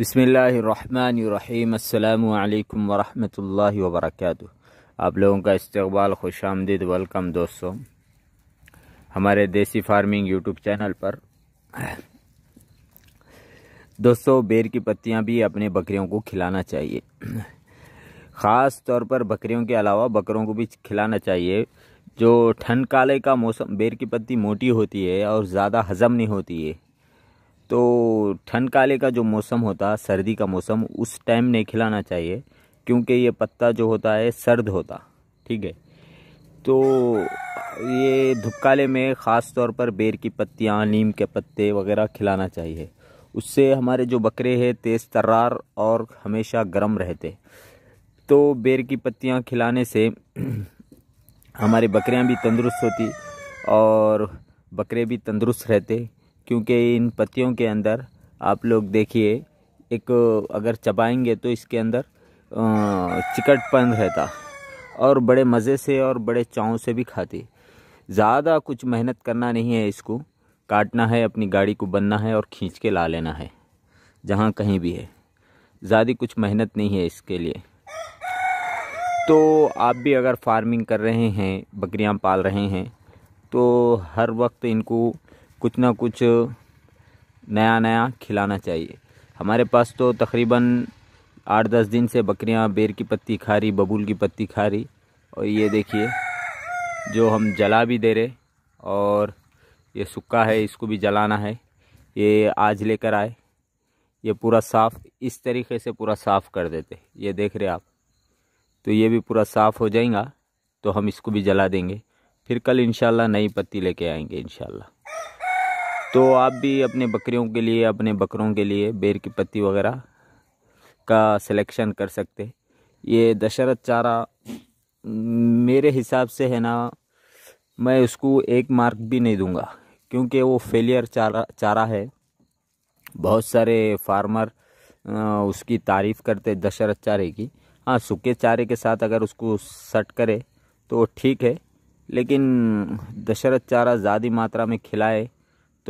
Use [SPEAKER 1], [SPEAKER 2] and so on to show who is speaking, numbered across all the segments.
[SPEAKER 1] बसमीम् अल्लाम वरहमतुल्लाहि वर्क आप लोगों का इस्तबाल खुश आमदीद वेलकम दोस्तों हमारे देसी फार्मिंग यूट्यूब चैनल पर दोस्तों बेर की पत्तियां भी अपने बकरियों को खिलाना चाहिए ख़ास तौर पर बकरियों के अलावा बकरों को भी खिलाना चाहिए जो ठंड काले का मौसम बेर की पत्ती मोटी होती है और ज़्यादा हज़म नहीं होती है तो ठंड काले का जो मौसम होता है सर्दी का मौसम उस टाइम नहीं खिलाना चाहिए क्योंकि ये पत्ता जो होता है सर्द होता ठीक है तो ये धुपकाले में ख़ास तौर पर बेर की पत्तियाँ नीम के पत्ते वगैरह खिलाना चाहिए उससे हमारे जो बकरे हैं तेज़ तर्रार और हमेशा गर्म रहते तो बेर की पत्तियाँ खिलाने से हमारी बकरियाँ भी तंदुरुस्त होती और बकरे भी तंदुरुस्त रहते क्योंकि इन पत्तियों के अंदर आप लोग देखिए एक अगर चबाएंगे तो इसके अंदर चिकटपन रहता और बड़े मज़े से और बड़े चाव से भी खाती ज़्यादा कुछ मेहनत करना नहीं है इसको काटना है अपनी गाड़ी को बनना है और खींच के ला लेना है जहाँ कहीं भी है ज़्यादा कुछ मेहनत नहीं है इसके लिए तो आप भी अगर फार्मिंग कर रहे हैं बकरियाँ पाल रहे हैं तो हर वक्त इनको कुछ ना कुछ नया नया खिलाना चाहिए हमारे पास तो तकरीबन आठ दस दिन से बकरियां बेर की पत्ती खा रही बबूल की पत्ती खा रही और ये देखिए जो हम जला भी दे रहे और ये सुक्का है इसको भी जलाना है ये आज लेकर आए ये पूरा साफ़ इस तरीके से पूरा साफ़ कर देते ये देख रहे आप तो ये भी पूरा साफ़ हो जाएगा तो हम इसको भी जला देंगे फिर कल इंशाल्लाह नई पत्ती लेके आएंगे इंशाल्लाह तो आप भी अपने बकरियों के लिए अपने बकरों के लिए बेर की पत्ती वगैरह का सिलेक्शन कर सकते ये दशरथ चारा मेरे हिसाब से है ना मैं उसको एक मार्क भी नहीं दूंगा क्योंकि वो फेलियर चारा चारा है बहुत सारे फार्मर उसकी तारीफ़ करते दशरथ चारे की हाँ सूखे चारे के साथ अगर उसको सट करे तो ठीक है लेकिन दशरथ चारा ज़्यादा मात्रा में खिलाए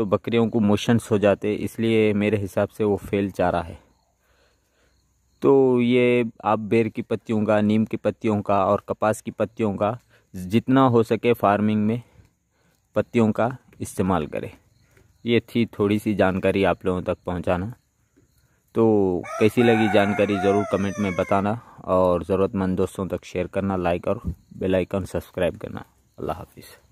[SPEAKER 1] तो बकरियों को मोशंस हो जाते इसलिए मेरे हिसाब से वो फेल चारा है तो ये आप बेर की पत्तियों का नीम की पत्तियों का और कपास की पत्तियों का जितना हो सके फार्मिंग में पत्तियों का इस्तेमाल करें ये थी थोड़ी सी जानकारी आप लोगों तक पहुंचाना तो कैसी लगी जानकारी ज़रूर कमेंट में बताना और ज़रूरतमंद दोस्तों तक शेयर करना लाइक और बेलाइकन सब्सक्राइब करना अल्लाह हाफिज़